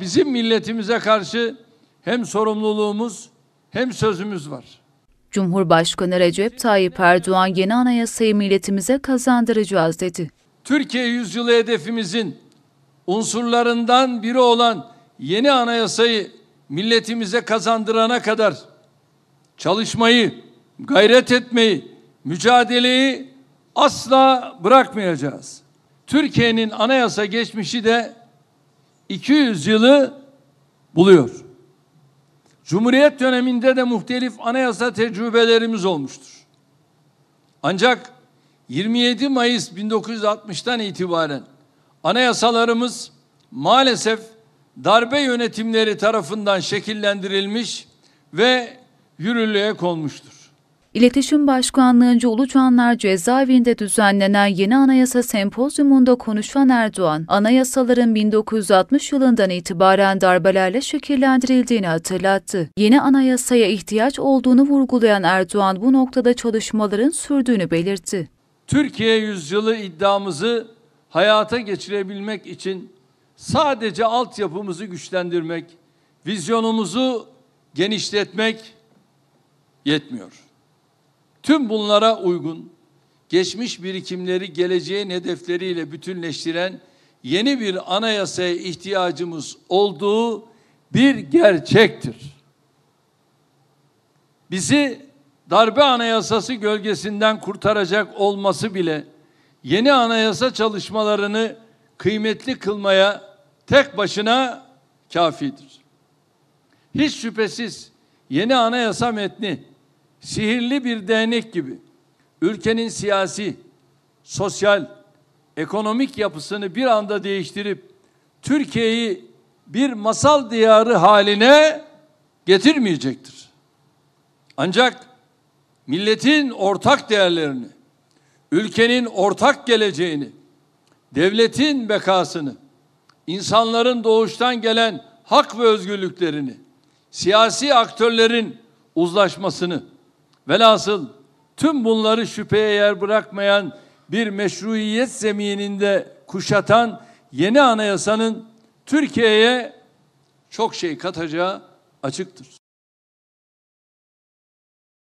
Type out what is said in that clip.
bizim milletimize karşı hem sorumluluğumuz hem sözümüz var. Cumhurbaşkanı Recep Tayyip Erdoğan yeni anayasayı milletimize kazandıracağız dedi. Türkiye yüzyılı hedefimizin unsurlarından biri olan yeni anayasayı milletimize kazandırana kadar çalışmayı, gayret etmeyi, mücadeleyi asla bırakmayacağız. Türkiye'nin anayasa geçmişi de 200 yılı buluyor. Cumhuriyet döneminde de muhtelif anayasa tecrübelerimiz olmuştur. Ancak 27 Mayıs 1960'tan itibaren anayasalarımız maalesef darbe yönetimleri tarafından şekillendirilmiş ve yürürlüğe konmuştur. İletişim Başkanlığı'nca Ulucanlar cezaevinde düzenlenen yeni anayasa sempozyumunda konuşan Erdoğan, anayasaların 1960 yılından itibaren darbelerle şekillendirildiğini hatırlattı. Yeni anayasaya ihtiyaç olduğunu vurgulayan Erdoğan bu noktada çalışmaların sürdüğünü belirtti. Türkiye yüzyılı iddiamızı hayata geçirebilmek için sadece altyapımızı güçlendirmek, vizyonumuzu genişletmek yetmiyor. Tüm bunlara uygun, geçmiş birikimleri geleceğin hedefleriyle bütünleştiren yeni bir anayasaya ihtiyacımız olduğu bir gerçektir. Bizi darbe anayasası gölgesinden kurtaracak olması bile yeni anayasa çalışmalarını kıymetli kılmaya tek başına kafidir. Hiç şüphesiz yeni anayasa metni sihirli bir değnek gibi ülkenin siyasi, sosyal, ekonomik yapısını bir anda değiştirip Türkiye'yi bir masal diyarı haline getirmeyecektir. Ancak milletin ortak değerlerini, ülkenin ortak geleceğini, devletin bekasını, insanların doğuştan gelen hak ve özgürlüklerini, siyasi aktörlerin uzlaşmasını Velhasıl tüm bunları şüpheye yer bırakmayan bir meşruiyet zemininde kuşatan yeni anayasanın Türkiye'ye çok şey katacağı açıktır.